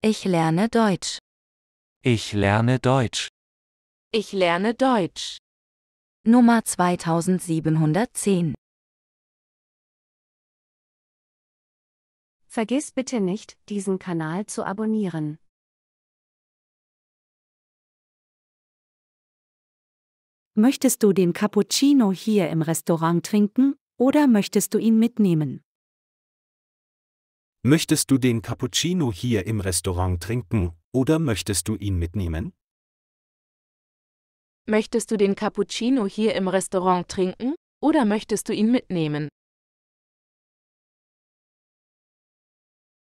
Ich lerne Deutsch. Ich lerne Deutsch. Ich lerne Deutsch. Nummer 2710. Vergiss bitte nicht, diesen Kanal zu abonnieren. Möchtest du den Cappuccino hier im Restaurant trinken oder möchtest du ihn mitnehmen? Möchtest du den Cappuccino hier im Restaurant trinken oder möchtest du ihn mitnehmen? Möchtest du den Cappuccino hier im Restaurant trinken oder möchtest du ihn mitnehmen?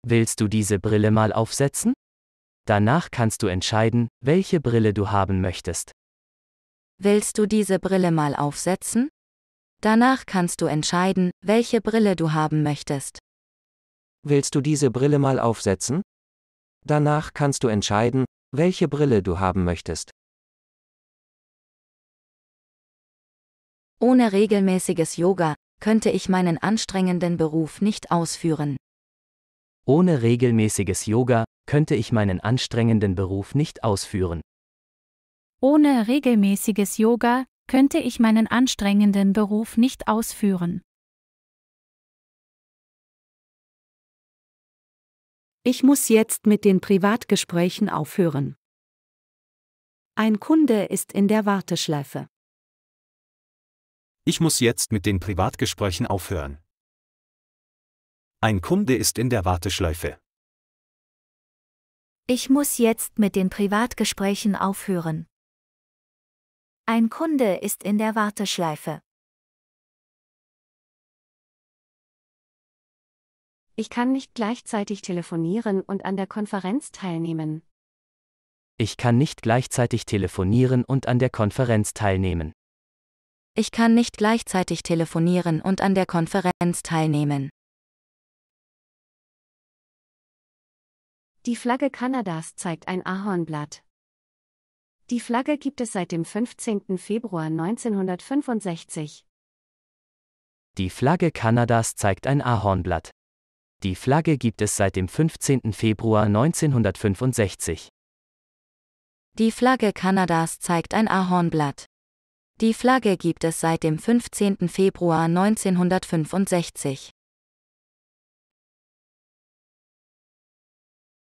Willst du diese Brille mal aufsetzen? Danach kannst du entscheiden, welche Brille du haben möchtest. Willst du diese Brille mal aufsetzen? Danach kannst du entscheiden, welche Brille du haben möchtest. Willst du diese Brille mal aufsetzen? Danach kannst du entscheiden, welche Brille du haben möchtest. Ohne regelmäßiges Yoga könnte ich meinen anstrengenden Beruf nicht ausführen. Ohne regelmäßiges Yoga könnte ich meinen anstrengenden Beruf nicht ausführen. Ohne regelmäßiges Yoga könnte ich meinen anstrengenden Beruf nicht ausführen. Ich muss jetzt mit den Privatgesprächen aufhören. Ein Kunde ist in der Warteschleife. Ich muss jetzt mit den Privatgesprächen aufhören. Ein Kunde ist in der Warteschleife. Ich muss jetzt mit den Privatgesprächen aufhören. Ein Kunde ist in der Warteschleife. Ich kann nicht gleichzeitig telefonieren und an der Konferenz teilnehmen. Ich kann nicht gleichzeitig telefonieren und an der Konferenz teilnehmen. Ich kann nicht gleichzeitig telefonieren und an der Konferenz teilnehmen. Die Flagge Kanadas zeigt ein Ahornblatt. Die Flagge gibt es seit dem 15. Februar 1965. Die Flagge Kanadas zeigt ein Ahornblatt. Die Flagge gibt es seit dem 15. Februar 1965. Die Flagge Kanadas zeigt ein Ahornblatt. Die Flagge gibt es seit dem 15. Februar 1965.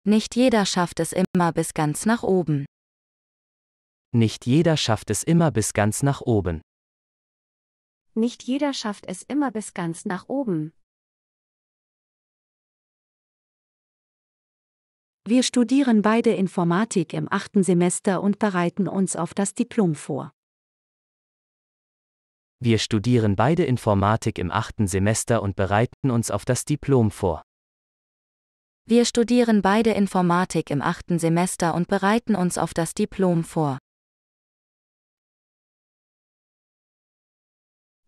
Nicht jeder schafft es immer bis ganz nach oben. Nicht jeder schafft es immer bis ganz nach oben. Nicht jeder schafft es immer bis ganz nach oben. Wir studieren beide Informatik im achten Semester und bereiten uns auf das Diplom vor. Wir studieren beide Informatik im achten Semester und bereiten uns auf das Diplom vor. Wir studieren beide Informatik im achten Semester und bereiten uns auf das Diplom vor.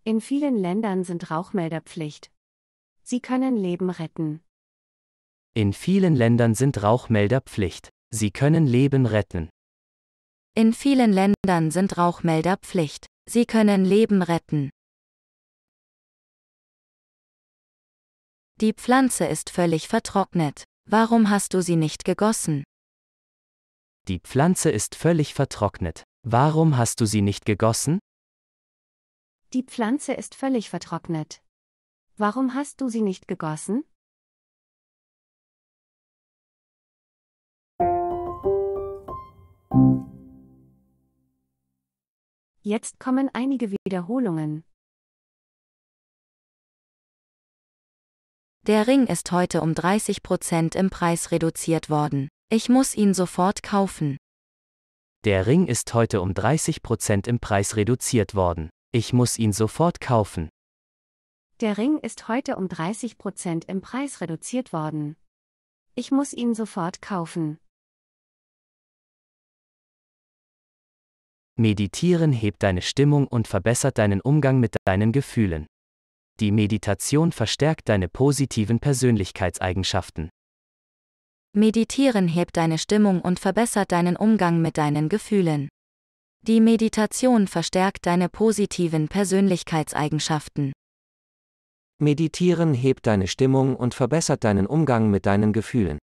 In vielen Ländern sind Rauchmelder Pflicht. Sie können Leben retten. In vielen Ländern sind Rauchmelder Pflicht. Sie können Leben retten. In vielen Ländern sind Rauchmelder Pflicht. Sie können Leben retten. Die Pflanze ist völlig vertrocknet. Warum hast du sie nicht gegossen? Die Pflanze ist völlig vertrocknet. Warum hast du sie nicht gegossen? Die Pflanze ist völlig vertrocknet. Warum hast du sie nicht gegossen? Jetzt kommen einige Wiederholungen. Der Ring ist heute um 30% im Preis reduziert worden. Ich muss ihn sofort kaufen. Der Ring ist heute um 30% im Preis reduziert worden. Ich muss ihn sofort kaufen. Der Ring ist heute um 30% im Preis reduziert worden. Ich muss ihn sofort kaufen. Meditieren hebt deine Stimmung und verbessert deinen Umgang mit deinen Gefühlen. Die Meditation verstärkt deine positiven Persönlichkeitseigenschaften. Meditieren hebt deine Stimmung und verbessert deinen Umgang mit deinen Gefühlen. Die Meditation verstärkt deine positiven Persönlichkeitseigenschaften. Meditieren hebt deine Stimmung und verbessert deinen Umgang mit deinen Gefühlen.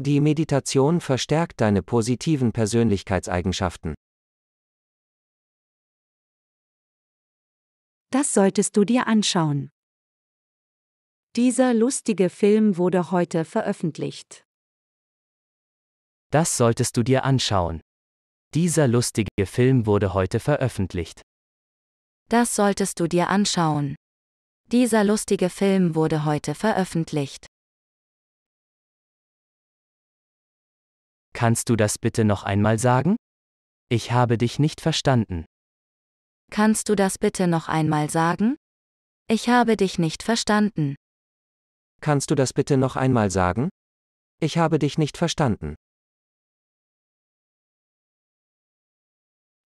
Die Meditation verstärkt deine positiven Persönlichkeitseigenschaften. Das solltest du dir anschauen. Dieser lustige Film wurde heute veröffentlicht. Das solltest du dir anschauen. Dieser lustige Film wurde heute veröffentlicht. Das solltest du dir anschauen. Dieser lustige Film wurde heute veröffentlicht. Kannst du das bitte noch einmal sagen? Ich habe dich nicht verstanden. Kannst du das bitte noch einmal sagen? Ich habe dich nicht verstanden. Kannst du das bitte noch einmal sagen? Ich habe dich nicht verstanden.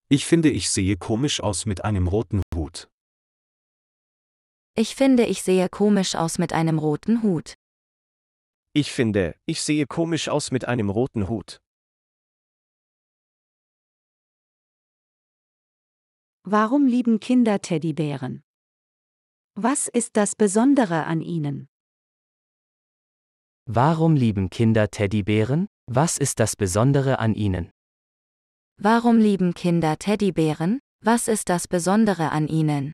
Ich finde, ich sehe komisch aus mit einem roten Hut. Ich finde, ich sehe komisch aus mit einem roten Hut. Ich finde, ich sehe komisch aus mit einem roten Hut. Warum lieben Kinder Teddybären? Was ist das Besondere an ihnen? Warum lieben Kinder Teddybären? Was ist das Besondere an ihnen? Warum lieben Kinder Teddybären? Was ist das Besondere an ihnen?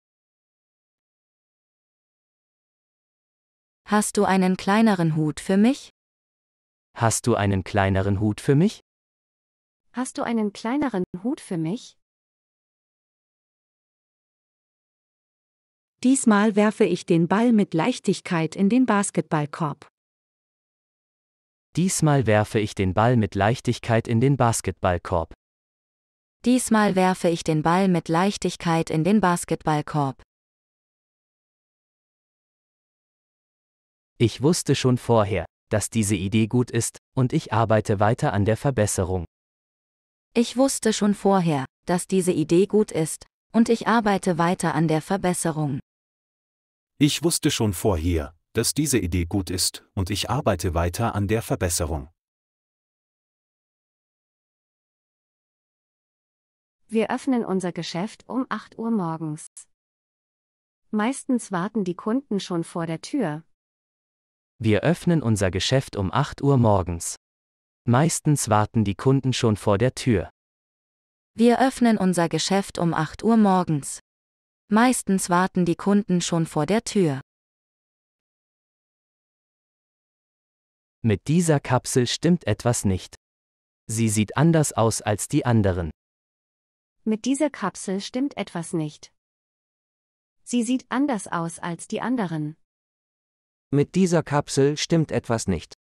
Hast du einen kleineren Hut für mich? Hast du einen kleineren Hut für mich? Hast du einen kleineren Hut für mich? Diesmal werfe ich den Ball mit Leichtigkeit in den Basketballkorb. Diesmal werfe ich den Ball mit Leichtigkeit in den Basketballkorb. Diesmal werfe ich den Ball mit Leichtigkeit in den Basketballkorb. Ich wusste schon vorher, dass diese Idee gut ist, und ich arbeite weiter an der Verbesserung. Ich wusste schon vorher, dass diese Idee gut ist, und ich arbeite weiter an der Verbesserung. Ich wusste schon vorher, dass diese Idee gut ist, und ich arbeite weiter an der Verbesserung. Wir öffnen unser Geschäft um 8 Uhr morgens. Meistens warten die Kunden schon vor der Tür. Wir öffnen unser Geschäft um 8 Uhr morgens. Meistens warten die Kunden schon vor der Tür. Wir öffnen unser Geschäft um 8 Uhr morgens. Meistens warten die Kunden schon vor der Tür. Mit dieser Kapsel stimmt etwas nicht. Sie sieht anders aus als die anderen. Mit dieser Kapsel stimmt etwas nicht. Sie sieht anders aus als die anderen. Mit dieser Kapsel stimmt etwas nicht.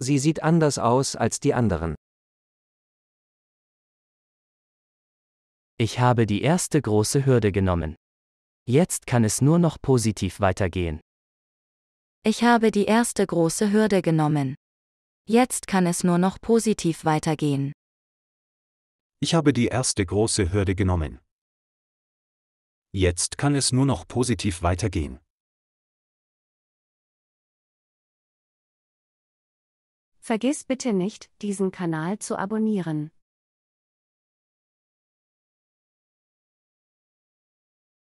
Sie sieht anders aus als die anderen. Ich habe die erste große Hürde genommen. Jetzt kann es nur noch positiv weitergehen. Ich habe die erste große Hürde genommen. Jetzt kann es nur noch positiv weitergehen. Ich habe die erste große Hürde genommen. Jetzt kann es nur noch positiv weitergehen. Vergiss bitte nicht, diesen Kanal zu abonnieren.